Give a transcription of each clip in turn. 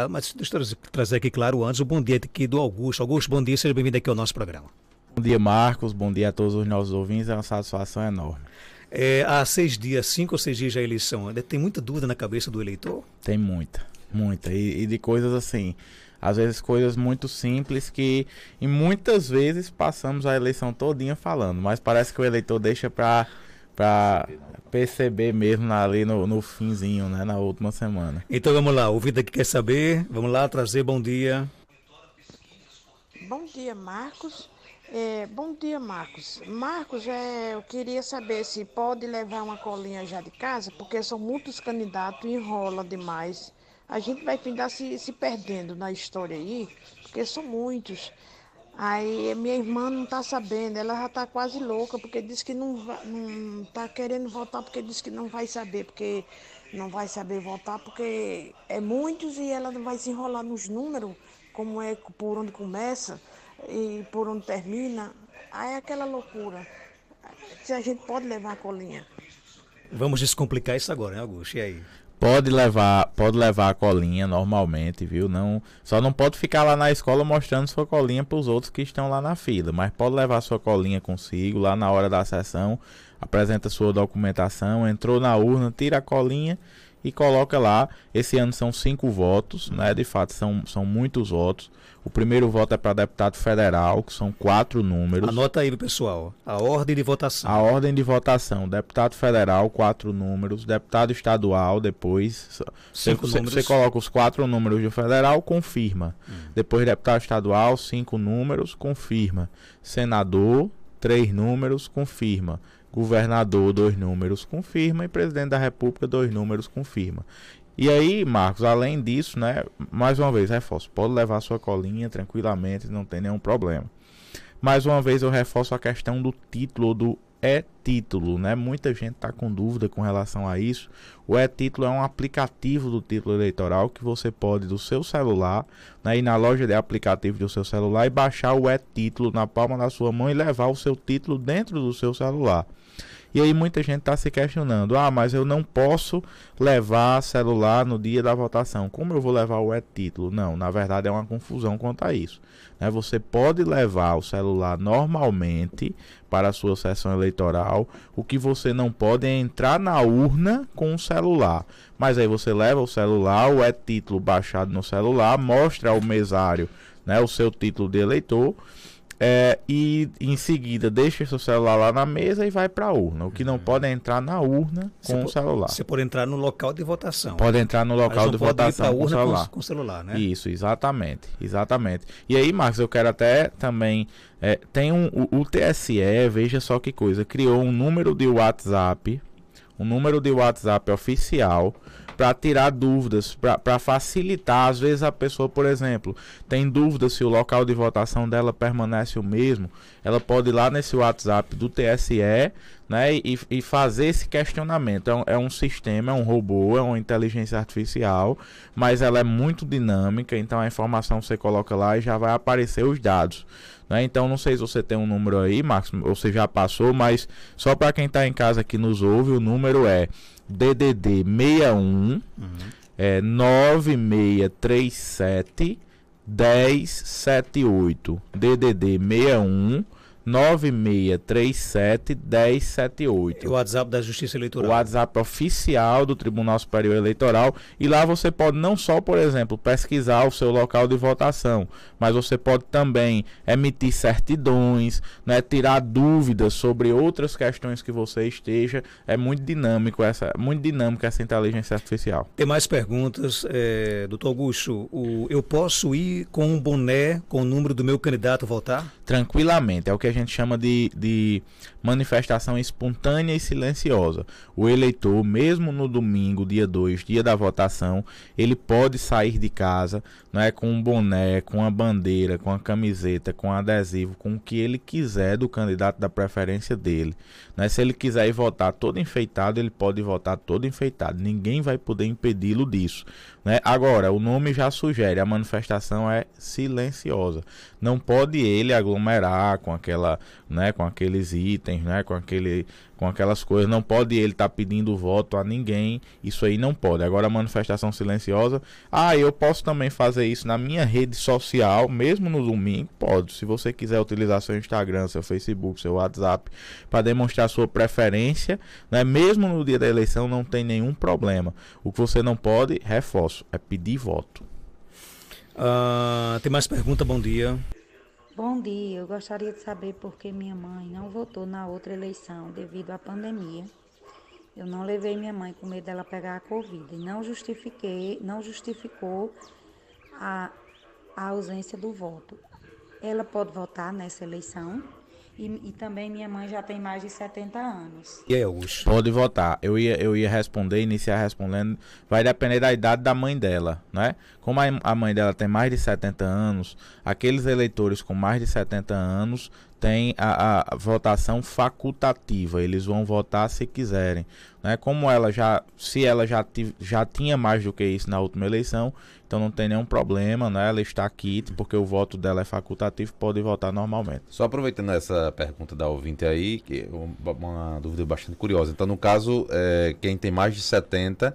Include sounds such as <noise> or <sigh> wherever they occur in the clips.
Ah, mas deixa eu trazer aqui, claro, antes o bom dia aqui do Augusto. Augusto, bom dia, seja bem-vindo aqui ao nosso programa. Bom dia, Marcos. Bom dia a todos os nossos ouvintes. É uma satisfação enorme. É, há seis dias, cinco ou seis dias da eleição, tem muita dúvida na cabeça do eleitor? Tem muita, muita. E, e de coisas assim, às vezes coisas muito simples que e muitas vezes passamos a eleição todinha falando, mas parece que o eleitor deixa para Pra tá. perceber mesmo ali no, no finzinho, né? Na última semana. Então vamos lá, o Vida que quer saber, vamos lá trazer bom dia. Bom dia, Marcos. É, bom dia, Marcos. Marcos, é, eu queria saber se pode levar uma colinha já de casa, porque são muitos candidatos, enrola demais. A gente vai findar se, se perdendo na história aí, porque são muitos. Aí minha irmã não tá sabendo, ela já tá quase louca, porque diz que não, vai, não tá querendo voltar, porque diz que não vai saber, porque não vai saber voltar, porque é muitos e ela não vai se enrolar nos números, como é por onde começa e por onde termina. Aí é aquela loucura. Se a gente pode levar a colinha. Vamos descomplicar isso agora, né, Augusto? E aí? Pode levar, pode levar a colinha normalmente, viu? Não, só não pode ficar lá na escola mostrando sua colinha para os outros que estão lá na fila, mas pode levar sua colinha consigo lá na hora da sessão, apresenta sua documentação, entrou na urna, tira a colinha e coloca lá. Esse ano são cinco votos, né? De fato, são, são muitos votos. O primeiro voto é para deputado federal, que são quatro números. Anota aí, pessoal. A ordem de votação. A ordem de votação. Deputado federal, quatro números. Deputado estadual, depois. Cinco você, números. Você coloca os quatro números do federal, confirma. Hum. Depois, deputado estadual, cinco números, confirma. Senador, três números, confirma governador, dois números, confirma, e presidente da república, dois números, confirma. E aí, Marcos, além disso, né, mais uma vez, reforço, pode levar sua colinha tranquilamente, não tem nenhum problema. Mais uma vez eu reforço a questão do título do é título, né? Muita gente está com dúvida com relação a isso. O e-título é um aplicativo do título eleitoral que você pode do seu celular, né, ir na loja de aplicativo do seu celular e baixar o e-título na palma da sua mão e levar o seu título dentro do seu celular. E aí muita gente está se questionando: ah, mas eu não posso levar celular no dia da votação. Como eu vou levar o e-título? Não, na verdade é uma confusão quanto a isso. Né? Você pode levar o celular normalmente para a sua sessão eleitoral. O que você não pode é entrar na urna com o celular. Mas aí você leva o celular, o e-título baixado no celular, mostra ao mesário né, o seu título de eleitor é, e em seguida deixa seu celular lá na mesa e vai para a urna. O que não uhum. pode é entrar na urna com você o celular. Você pode entrar no local de votação. Pode né? entrar no local de votação urna com o celular. Com, o celular, né? Isso, exatamente, exatamente. E aí, Marcos, eu quero até também é, tem um o, o TSE, veja só que coisa, criou um número de WhatsApp, um número de WhatsApp oficial para tirar dúvidas, para facilitar. Às vezes a pessoa, por exemplo, tem dúvida se o local de votação dela permanece o mesmo, ela pode ir lá nesse WhatsApp do TSE né, e, e fazer esse questionamento. É um, é um sistema, é um robô, é uma inteligência artificial, mas ela é muito dinâmica, então a informação você coloca lá e já vai aparecer os dados. Né? Então não sei se você tem um número aí, Marcos, ou se já passou, mas só para quem está em casa que nos ouve, o número é DDD 61 uhum. é 9637 1078. DDD 61 9637 1078. É o WhatsApp da Justiça Eleitoral. O WhatsApp oficial do Tribunal Superior Eleitoral. E lá você pode não só, por exemplo, pesquisar o seu local de votação, mas você pode também emitir certidões, né, tirar dúvidas sobre outras questões que você esteja. É muito dinâmico essa, muito dinâmica essa inteligência artificial. Tem mais perguntas, é, doutor Augusto. O, eu posso ir com um boné com o número do meu candidato votar? Tranquilamente, é o que a gente gente chama de, de manifestação espontânea e silenciosa. O eleitor, mesmo no domingo, dia 2, dia da votação, ele pode sair de casa é, com um boné, com a bandeira, com a camiseta, com um adesivo, com o que ele quiser do candidato da preferência dele. Né? Se ele quiser ir votar todo enfeitado, ele pode votar todo enfeitado. Ninguém vai poder impedi-lo disso. Né? Agora, o nome já sugere, a manifestação é silenciosa. Não pode ele aglomerar com aquela, né, com aqueles itens, né, com aquele com aquelas coisas. Não pode ele estar tá pedindo voto a ninguém. Isso aí não pode. Agora, manifestação silenciosa. Ah, eu posso também fazer isso na minha rede social, mesmo no domingo? Pode. Se você quiser utilizar seu Instagram, seu Facebook, seu WhatsApp, para demonstrar sua preferência, né? mesmo no dia da eleição, não tem nenhum problema. O que você não pode, reforço, é pedir voto. Uh, tem mais pergunta? Bom dia. Bom dia, eu gostaria de saber por que minha mãe não votou na outra eleição devido à pandemia. Eu não levei minha mãe com medo dela pegar a Covid. Não justifiquei, não justificou a, a ausência do voto. Ela pode votar nessa eleição? E, e, também minha mãe já tem mais de 70 anos. E aí, Augusto? Pode votar. Eu ia, eu ia responder, iniciar respondendo. Vai depender da idade da mãe dela, né? Como a, a mãe dela tem mais de 70 anos, aqueles eleitores com mais de 70 anos têm a, a votação facultativa. Eles vão votar se quiserem. Né? Como ela já, se ela já, já tinha mais do que isso na última eleição, então não tem nenhum problema, né? Ela está aqui porque o voto dela é facultativo, pode votar normalmente. Só aproveitando essa pergunta da ouvinte aí, que é uma dúvida bastante curiosa. Então, no caso, é, quem tem mais de 70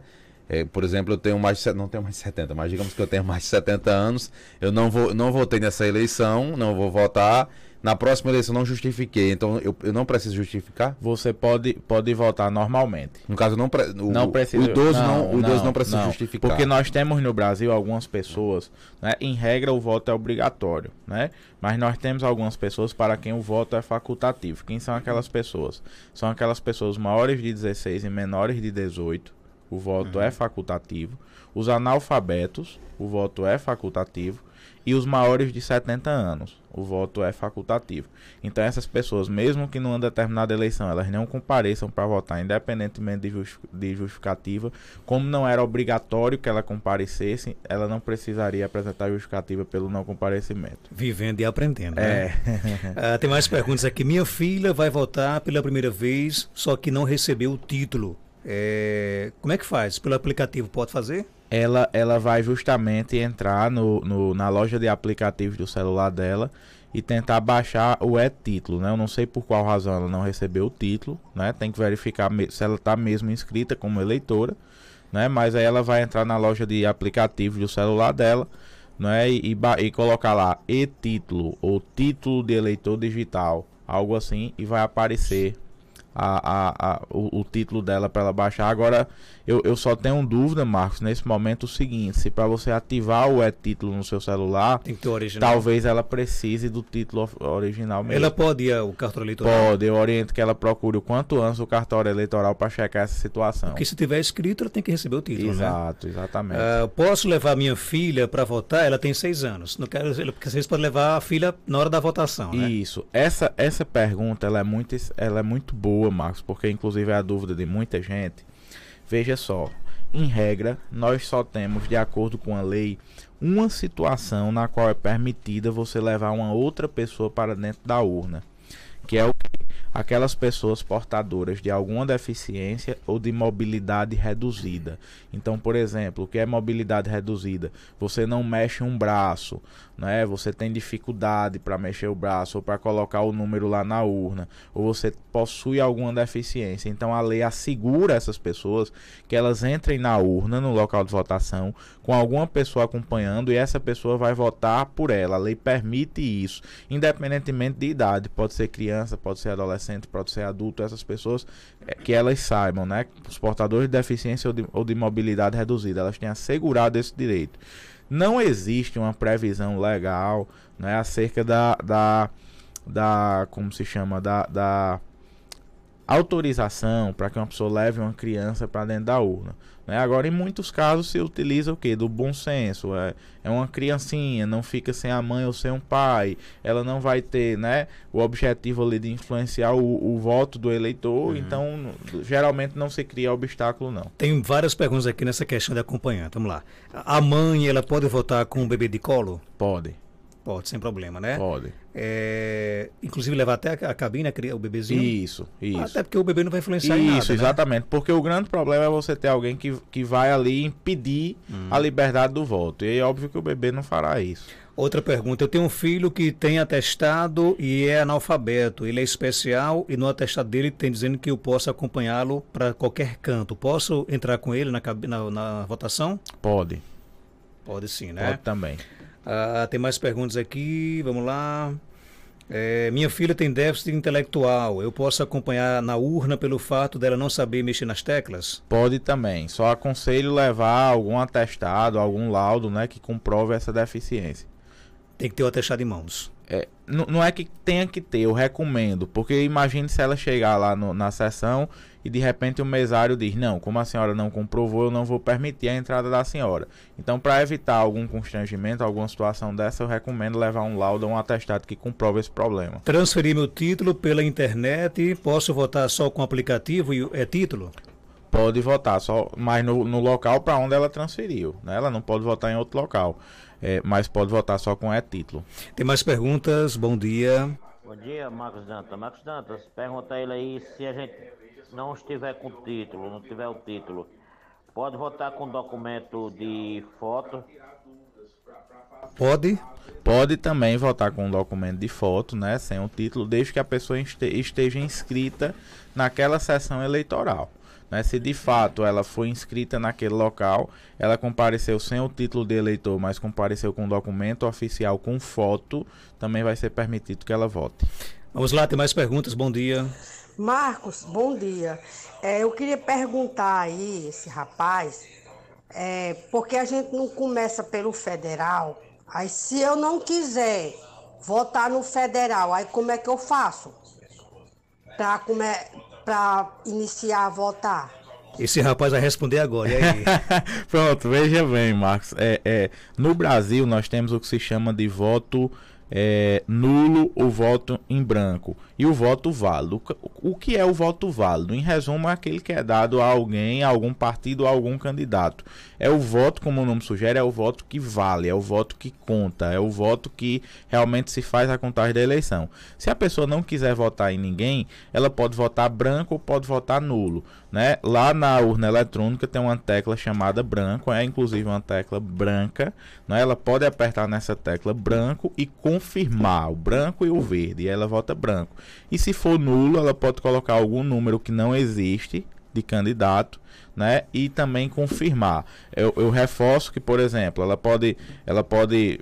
é, por exemplo, eu tenho mais de, não tenho mais de 70, mas digamos que eu tenho mais de 70 anos, eu não vou não votei nessa eleição, não vou votar na próxima eleição não justifiquei, então eu, eu não preciso justificar? Você pode, pode votar normalmente. No caso, não, pre, o, não precisa. O idoso não, não, o idoso não, não precisa não, justificar. Porque nós temos no Brasil algumas pessoas, né, em regra o voto é obrigatório, né? Mas nós temos algumas pessoas para quem o voto é facultativo. Quem são aquelas pessoas? São aquelas pessoas maiores de 16 e menores de 18. O voto uhum. é facultativo. Os analfabetos, o voto é facultativo e os maiores de 70 anos. O voto é facultativo. Então essas pessoas, mesmo que numa determinada eleição elas não compareçam para votar, independentemente de, justificativa, como não era obrigatório que ela comparecesse, ela não precisaria apresentar justificativa pelo não comparecimento. Vivendo e aprendendo. Né? É. uh, <laughs> tem mais perguntas aqui. Minha filha vai votar pela primeira vez, só que não recebeu o título. É... Como é que faz? Pelo aplicativo pode fazer? ela, ela vai justamente entrar no, no, na loja de aplicativos do celular dela e tentar baixar o e-título, né? Eu não sei por qual razão ela não recebeu o título, né? Tem que verificar se ela está mesmo inscrita como eleitora, né? Mas aí ela vai entrar na loja de aplicativos do celular dela, né? E, e, e colocar lá e-título ou título de eleitor digital, algo assim, e vai aparecer a, a, a o, o, título dela para ela baixar. Agora, eu, eu só tenho dúvida, Marcos, nesse momento o seguinte: se para você ativar o e-título no seu celular, talvez ela precise do título original mesmo. Ela pode ir é, ao cartório eleitoral? Pode, eu oriento que ela procure o quanto antes o cartório eleitoral para checar essa situação. Porque se tiver escrito, ela tem que receber o título. Né? Exato, né? exatamente. Uh, posso levar minha filha para votar? Ela tem seis anos. Não quero, porque vocês podem levar a filha na hora da votação. Né? Isso. Essa, essa pergunta ela é, muito, ela é muito boa boa, Marcos, porque inclusive é a dúvida de muita gente. Veja só, em regra, nós só temos, de acordo com a lei, uma situação na qual é permitida você levar uma outra pessoa para dentro da urna, que é aquelas pessoas portadoras de alguma deficiência ou de mobilidade reduzida. Então, por exemplo, o que é mobilidade reduzida? Você não mexe um braço, né? Você tem dificuldade para mexer o braço ou para colocar o número lá na urna, ou você possui alguma deficiência. Então, a lei assegura essas pessoas que elas entrem na urna, no local de votação, com alguma pessoa acompanhando e essa pessoa vai votar por ela. A lei permite isso, independentemente de idade. Pode ser criança, pode ser adolescente adolescente para ser adulto, essas pessoas, é, que elas saibam, né? Os portadores de deficiência ou de, ou de mobilidade reduzida, elas têm assegurado esse direito. Não existe uma previsão legal né, acerca da, da, da. Como se chama? Da. da autorização para que uma pessoa leve uma criança para dentro da urna. Né? Agora, em muitos casos, se utiliza o que? Do bom senso. É, é uma criancinha, não fica sem a mãe ou sem um pai. Ela não vai ter né, o objetivo ali de influenciar o, o voto do eleitor. Uhum. Então, geralmente não se cria obstáculo, não. Tem várias perguntas aqui nessa questão de acompanhante. Vamos lá. A mãe, ela pode votar com o bebê de colo? Pode. Pode, sem problema, né? Pode. É, inclusive levar até a cabine, o bebezinho. Isso, isso. Até porque o bebê não vai influenciar isso, em nada. Isso, né? exatamente. Né? Porque o grande problema é você ter alguém que, que vai ali impedir hum. a liberdade do voto. E é óbvio que o bebê não fará isso. Outra pergunta. Eu tenho um filho que tem atestado e é analfabeto. Ele é especial e no atestado dele tem dizendo que eu posso acompanhá-lo para qualquer canto. Posso entrar com ele na, na, na votação? Pode. Pode sim, né? Pode também. Ah, tem mais perguntas aqui, vamos lá. É, minha filha tem déficit intelectual. Eu posso acompanhar na urna pelo fato dela não saber mexer nas teclas? Pode também. Só aconselho levar algum atestado, algum laudo, né, que comprove essa deficiência. Tem que ter o atestado em mãos. É, não é que tenha que ter, eu recomendo, porque imagine se ela chegar lá no, na sessão e de repente o mesário diz: Não, como a senhora não comprovou, eu não vou permitir a entrada da senhora. Então, para evitar algum constrangimento, alguma situação dessa, eu recomendo levar um laudo ou um atestado que comprove esse problema. Transferir meu título pela internet, posso votar só com aplicativo e é título? Pode votar, só, mas no, no local para onde ela transferiu. Né? Ela não pode votar em outro local, é, mas pode votar só com e-título. É Tem mais perguntas? Bom dia. Bom dia, Marcos Dantas. Marcos Dantas, pergunta ele aí se a gente não estiver com o título, não tiver o título, pode votar com documento de foto? Pode? Pode também votar com documento de foto, né? Sem o título, desde que a pessoa esteja inscrita naquela sessão eleitoral. Né, se de fato ela foi inscrita naquele local, ela compareceu sem o título de eleitor, mas compareceu com documento oficial com foto, também vai ser permitido que ela vote. Vamos lá, tem mais perguntas. Bom dia. Marcos, bom dia. É, eu queria perguntar aí, esse rapaz, é, porque a gente não começa pelo federal. Aí, se eu não quiser votar no federal, aí como é que eu faço para é, iniciar a votar? Esse rapaz vai responder agora. <laughs> Pronto, veja bem, Marcos. É, é, no Brasil, nós temos o que se chama de voto é, nulo ou voto em branco e o voto válido. O que é o voto válido? Em resumo, é aquele que é dado a alguém, a algum partido, a algum candidato. É o voto, como o nome sugere, é o voto que vale, é o voto que conta, é o voto que realmente se faz a contagem da eleição. Se a pessoa não quiser votar em ninguém, ela pode votar branco ou pode votar nulo. Né? Lá na urna eletrônica tem uma tecla chamada branco, é inclusive uma tecla branca. Né? Ela pode apertar nessa tecla branco e confirmar o branco e o verde, e ela vota branco. E se for nulo, ela pode colocar algum número que não existe de candidato, né? E também confirmar. Eu, eu reforço que, por exemplo, ela pode, ela pode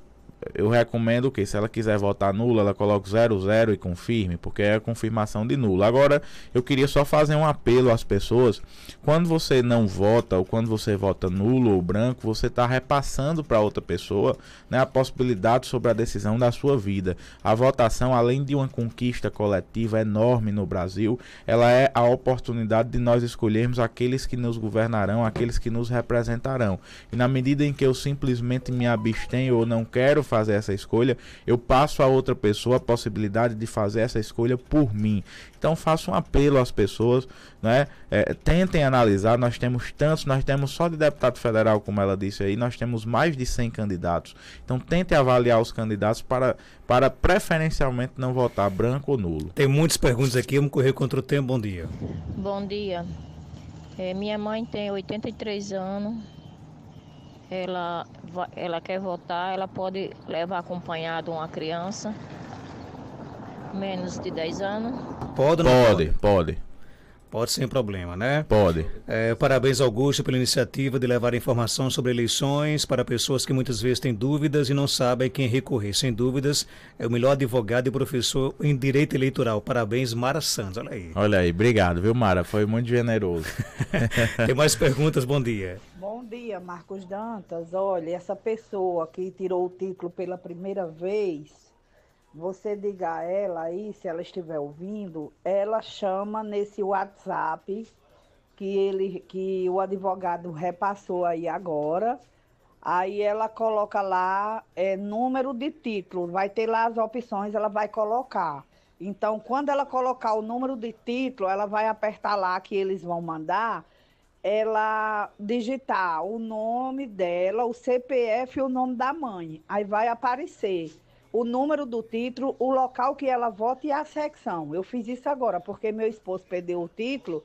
eu recomendo que se ela quiser votar nula, ela coloque 00 e confirme, porque é a confirmação de nula. Agora, eu queria só fazer um apelo às pessoas. Quando você não vota ou quando você vota nulo ou branco, você está repassando para outra pessoa né, a possibilidade sobre a decisão da sua vida. A votação, além de uma conquista coletiva enorme no Brasil, ela é a oportunidade de nós escolhermos aqueles que nos governarão, aqueles que nos representarão. E na medida em que eu simplesmente me abstenho ou não quero fazer essa escolha, eu passo a outra pessoa a possibilidade de fazer essa escolha por mim. Então faço um apelo às pessoas, né? É, tentem analisar. Nós temos tantos, nós temos só de deputado federal, como ela disse aí, nós temos mais de 100 candidatos. Então tentem avaliar os candidatos para, para preferencialmente não votar branco ou nulo. Tem muitas perguntas aqui, vamos correr contra o tempo. Bom dia. Bom dia. É, minha mãe tem 83 anos ela, ela quer votar, ela pode levar acompanhado uma criança menos de 10 anos? Pode, não pode? Pode, pode. Pode sem problema, né? Pode. É, parabéns, Augusto, pela iniciativa de levar informação sobre eleições para pessoas que muitas vezes têm dúvidas e não sabem quem recorrer. Sem dúvidas, é o melhor advogado e professor em direito eleitoral. Parabéns, Mara Santos. Olha aí. Olha aí, obrigado, viu, Mara? Foi muito generoso. <laughs> Tem mais perguntas? Bom dia. Bom dia, Marcos Dantas. Olha, essa pessoa que tirou o título pela primeira vez você diga a ela aí, se ela estiver ouvindo, ela chama nesse WhatsApp que ele que o advogado repassou aí agora. Aí ela coloca lá é, número de título, vai ter lá as opções, ela vai colocar. Então, quando ela colocar o número de título, ela vai apertar lá que eles vão mandar, ela digitar o nome dela, o CPF e o nome da mãe. Aí vai aparecer o número do título, o local que ela vota e a secção. Eu fiz isso agora, porque meu esposo perdeu o título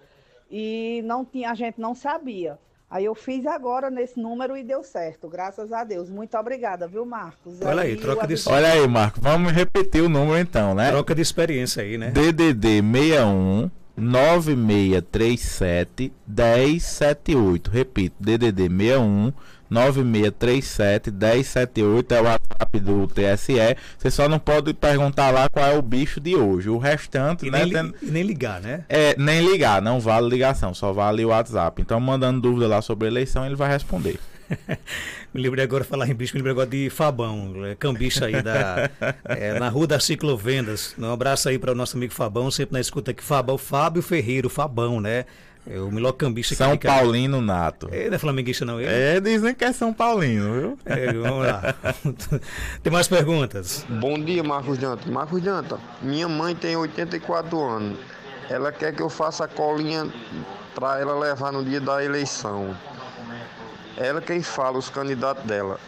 e não tinha, a gente não sabia. Aí eu fiz agora nesse número e deu certo, graças a Deus. Muito obrigada, viu, Marcos? Olha aí, aí troca de Olha aí, Marcos, vamos repetir o número então, né? Troca de experiência aí, né? DDD 61 9637 1078. Repito, DDD 61 9637 1078 é o WhatsApp do TSE. Você só não pode perguntar lá qual é o bicho de hoje. O restante, e né? Nem, tem... e nem ligar, né? É, nem ligar, não vale ligação, só vale o WhatsApp. Então, mandando dúvida lá sobre a eleição, ele vai responder. <laughs> me lembrei agora de falar em bicho, me lembrei agora de Fabão, é, cambista aí da, <laughs> é, na Rua das Ciclovendas. Um abraço aí para o nosso amigo Fabão, sempre na escuta aqui. Fabão, Fábio Ferreiro, Fabão, né? É o melhor cambista São Paulino nato. Ele é flamenguista, não? Ele? É, dizem que é São Paulino, viu? É, vamos lá. <laughs> tem mais perguntas? Bom dia, Marcos Janta. Marcos Janta, minha mãe tem 84 anos. Ela quer que eu faça a colinha para ela levar no dia da eleição. Ela quem fala os candidatos dela.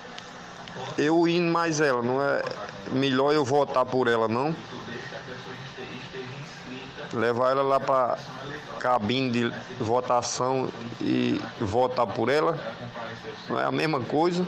Eu indo mais ela, não é melhor eu votar por ela, não? Levar ela lá para cabine de votação e votar por ela? Não é a mesma coisa?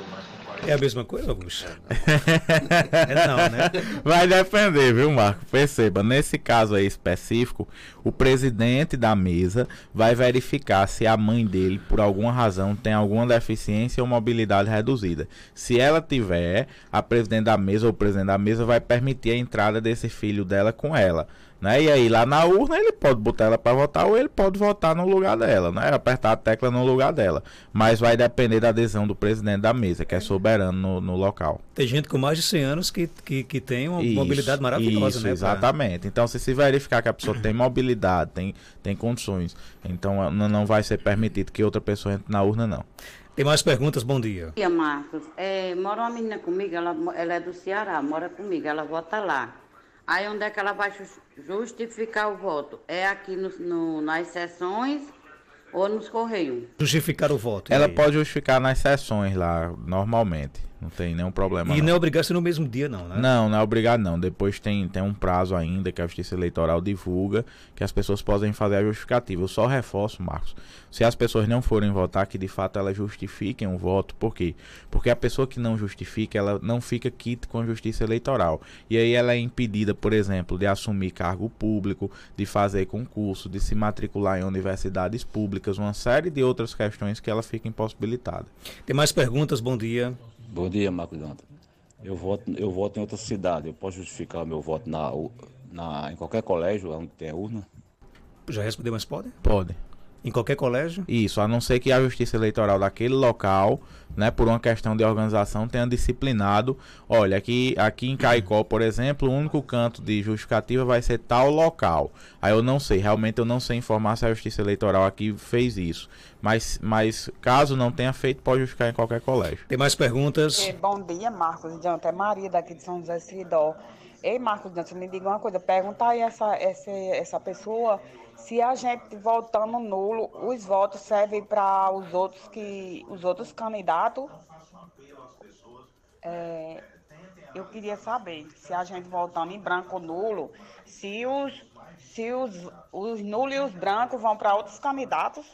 É a mesma coisa, Augusto? É não, né? Vai depender, viu, Marco? Perceba, nesse caso aí específico, o presidente da mesa vai verificar se a mãe dele, por alguma razão, tem alguma deficiência ou mobilidade reduzida. Se ela tiver, a presidente da mesa ou o presidente da mesa vai permitir a entrada desse filho dela com ela. Né? E aí lá na urna ele pode botar ela para votar ou ele pode votar no lugar dela, né? Apertar a tecla no lugar dela. Mas vai depender da adesão do presidente da mesa, que é soberano no, no local. Tem gente com mais de 100 anos que, que, que tem uma isso, mobilidade maravilhosa, isso, né? Exatamente. Então se se verificar que a pessoa tem mobilidade, tem, tem condições, então ah, não, não vai ser permitido que outra pessoa entre na urna, não. Tem mais perguntas, bom dia. Bom dia, Marcos. É, mora uma menina comigo, ela, ela é do Ceará, mora comigo, ela vota lá. Aí onde é que ela vai justificar o voto? É aqui no, no, nas sessões ou nos correios? Justificar o voto. Ela é pode justificar nas sessões lá, normalmente. Não tem nenhum problema. E não, não é obrigado a ser no mesmo dia, não, né? Não, não é obrigado, não. Depois tem, tem um prazo ainda que a Justiça Eleitoral divulga que as pessoas podem fazer a justificativa. Eu só reforço, Marcos. Se as pessoas não forem votar, que de fato elas justifiquem o voto. Por quê? Porque a pessoa que não justifica, ela não fica quita com a Justiça Eleitoral. E aí ela é impedida, por exemplo, de assumir cargo público, de fazer concurso, de se matricular em universidades públicas, uma série de outras questões que ela fica impossibilitada. Tem mais perguntas? Bom dia. Bom dia, Marco Dantas. Eu voto, eu voto em outra cidade. Eu posso justificar o meu voto na, na, em qualquer colégio onde tem urna? Já respondeu, mas pode? Pode. Em qualquer colégio? Isso, a não ser que a justiça eleitoral daquele local, né, por uma questão de organização, tenha disciplinado. Olha, aqui, aqui em Caicó, por exemplo, o único canto de justificativa vai ser tal local. Aí eu não sei, realmente eu não sei informar se a justiça eleitoral aqui fez isso. Mas, mas caso não tenha feito, pode justificar em qualquer colégio. Tem mais perguntas? É, bom dia, Marcos Diante. É Maria daqui de São José Seridó. Ei, Marcos Diante, me diga uma coisa. Pergunta aí essa, essa, essa pessoa se a gente votando nulo, os votos servem para os outros que os outros candidatos. É, eu queria saber se a gente votando em branco ou nulo, se os se os, os nulos e os brancos vão para outros candidatos.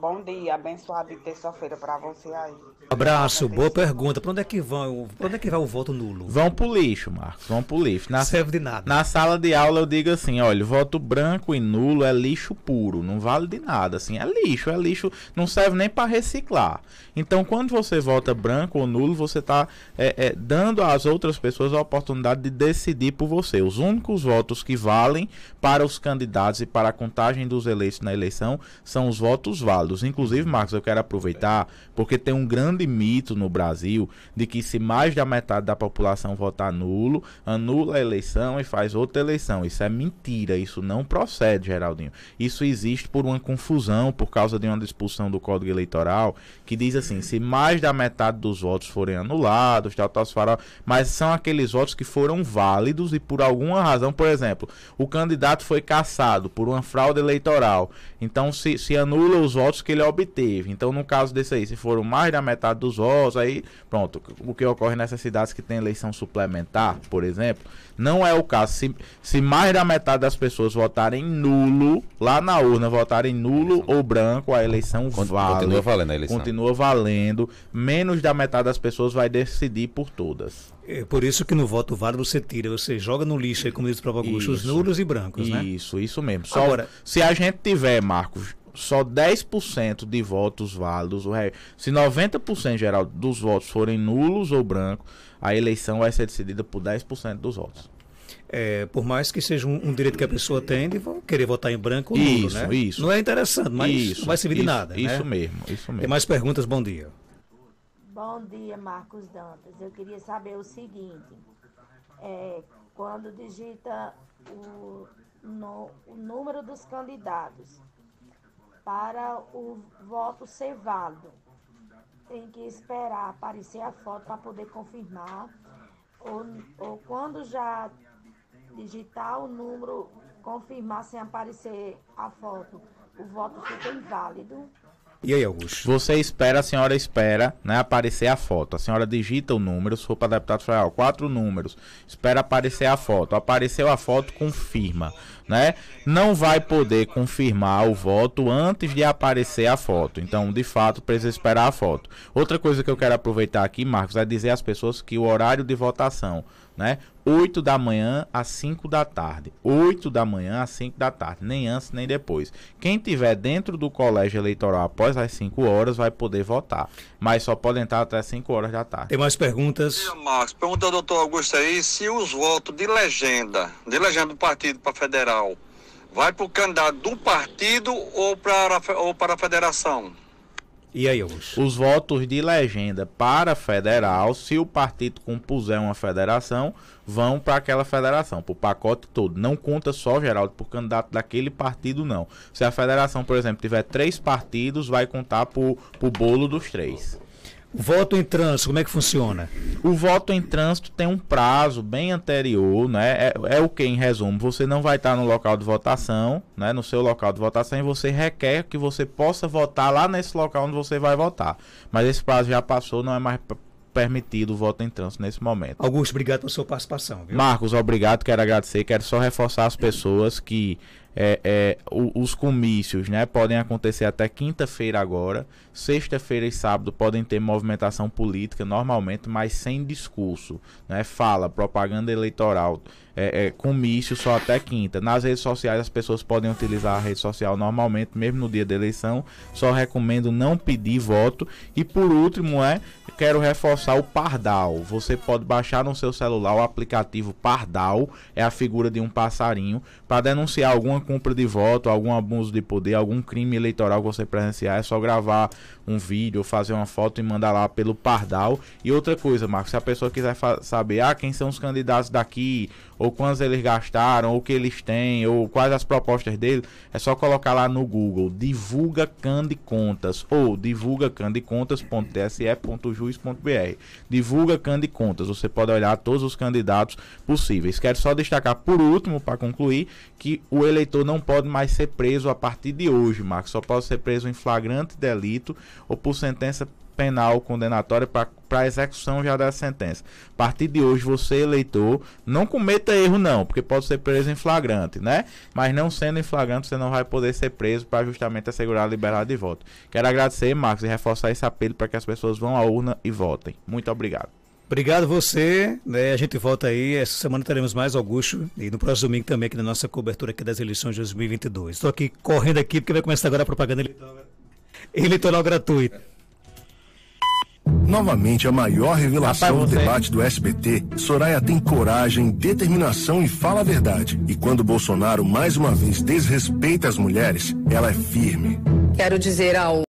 Bom dia, abençoado de terça-feira para você aí. Abraço, boa pergunta. Para onde é que vão? Para onde é que vai o voto nulo? Vão pro lixo, Marcos. Vão pro lixo. Na, Serve de nada. Na sala de aula eu digo assim, olha, voto branco e nulo é lixo puro, não vale de nada, assim, é lixo, é lixo, não serve nem para reciclar. Então, quando você vota branco ou nulo, você está é, é, dando às outras pessoas a oportunidade de decidir por você. Os únicos votos que valem para os candidatos e para a contagem dos eleitos na eleição são os votos válidos válidos. Inclusive, Marcos, eu quero aproveitar, porque tem um grande mito no Brasil de que se mais da metade da população votar nulo, anula a eleição e faz outra eleição. Isso é mentira, isso não procede, Geraldinho. Isso existe por uma confusão, por causa de uma expulsão do Código Eleitoral, que diz assim: se mais da metade dos votos forem anulados, tal, tal, farol, mas são aqueles votos que foram válidos e por alguma razão, por exemplo, o candidato foi cassado por uma fraude eleitoral. Então, se, se anula os votos votos que ele obteve. Então, no caso desse aí, se foram mais da metade dos votos, aí, pronto. O que ocorre nessas cidades que tem eleição suplementar, por exemplo, não é o caso. Se, se mais da metade das pessoas votarem nulo, lá na urna votarem nulo ou branco, a eleição Cont vale. Continua valendo a eleição. Continua valendo. Menos da metade das pessoas vai decidir por todas. É por isso que no voto válido você tira, você joga no lixo aí, como diz o próprio Augusto, isso, os nulos e brancos, isso, né? Isso, isso mesmo. Só Agora, se a gente tiver, Marcos, só 10% de votos válidos. Se 90% geral dos votos forem nulos ou brancos, a eleição vai ser decidida por 10% dos votos. É, por mais que seja um, um, direito que a pessoa tem de querer votar em branco ou nulo, isso, né? Isso. Não é interessante, mas isso, não vai servir de isso, nada. Né? Isso né? mesmo, isso mesmo. Tem mais perguntas, bom dia. Bom dia, Marcos Dantas. Eu queria saber o seguinte. É, quando digita o, no, o número dos candidatos, para o voto válido. Tem que esperar aparecer a foto para poder confirmar. Ou, ou quando já digitar o número, confirmar sem aparecer a foto, o voto fica inválido. E aí, Augusto? Você espera, a senhora espera, né, aparecer a foto. A senhora digita o número, se for para deputado federal, quatro números. Espera aparecer a foto. Apareceu a foto, confirma né, não vai poder confirmar o voto antes de aparecer a foto. Então, de fato, precisa esperar a foto. Outra coisa que eu quero aproveitar aqui, Marcos, é dizer às pessoas que o horário de votação, né, 8 da manhã às 5 da tarde. 8 da manhã às 5 da tarde, nem antes nem depois. Quem tiver dentro do colégio eleitoral após as 5 horas vai poder votar, mas só pode entrar até 5 horas da tarde. Tem mais perguntas? Marcos, pergunta ao doutor Augusto aí se os votos de legenda, de legenda do partido para federal federal, vai para o candidato do partido ou para, ou para a federação? E aí, Augusto? Os votos de legenda para federal, se o partido compuser uma federação, vão para aquela federação, para o pacote todo. Não conta só, Geraldo, por candidato daquele partido, não. Se a federação, por exemplo, tiver três partidos, vai contar para o bolo dos três. Voto em trânsito, como é que funciona? O voto em trânsito tem um prazo bem anterior, né? É, é o que, em resumo? Você não vai estar no local de votação, né? No seu local de votação, e você requer que você possa votar lá nesse local onde você vai votar. Mas esse prazo já passou, não é mais permitido o voto em trânsito nesse momento. Augusto, obrigado pela sua participação. Viu? Marcos, obrigado, quero agradecer, quero só reforçar as pessoas que é, é, os comícios né, podem acontecer até quinta-feira agora, sexta-feira e sábado podem ter movimentação política normalmente, mas sem discurso, né, fala, propaganda eleitoral é, é, comício só até quinta. Nas redes sociais, as pessoas podem utilizar a rede social normalmente, mesmo no dia da eleição. Só recomendo não pedir voto. E por último, é quero reforçar o Pardal. Você pode baixar no seu celular o aplicativo Pardal, é a figura de um passarinho, para denunciar alguma compra de voto, algum abuso de poder, algum crime eleitoral que você presenciar. É só gravar um vídeo, fazer uma foto e mandar lá pelo Pardal. E outra coisa, Marcos, se a pessoa quiser saber ah, quem são os candidatos daqui, ou quantos eles gastaram, ou o que eles têm, ou quais as propostas dele, é só colocar lá no Google, divulga Cande Contas, ou divulga candecontas.tse.jus.br. Divulga Cande Contas, você pode olhar todos os candidatos possíveis. Quero só destacar por último, para concluir, que o eleitor não pode mais ser preso a partir de hoje, Marcos, só pode ser preso em flagrante delito ou por sentença penal condenatória para execução já da sentença. A partir de hoje, você, eleitor, não cometa erro, não, porque pode ser preso em flagrante, né? Mas não sendo em flagrante, você não vai poder ser preso para justamente assegurar a liberdade de voto. Quero agradecer, Marcos, e reforçar esse apelo para que as pessoas vão à urna e votem. Muito obrigado. Obrigado você. Né? A gente volta aí. Essa semana teremos mais Augusto e no próximo domingo também aqui na nossa cobertura aqui das eleições de 2022. Estou aqui correndo aqui porque vai começar agora a propaganda eleitoral, eleitoral gratuita. Novamente, a maior revelação do debate do SBT, Soraya tem coragem, determinação e fala a verdade. E quando Bolsonaro mais uma vez desrespeita as mulheres, ela é firme. Quero dizer ao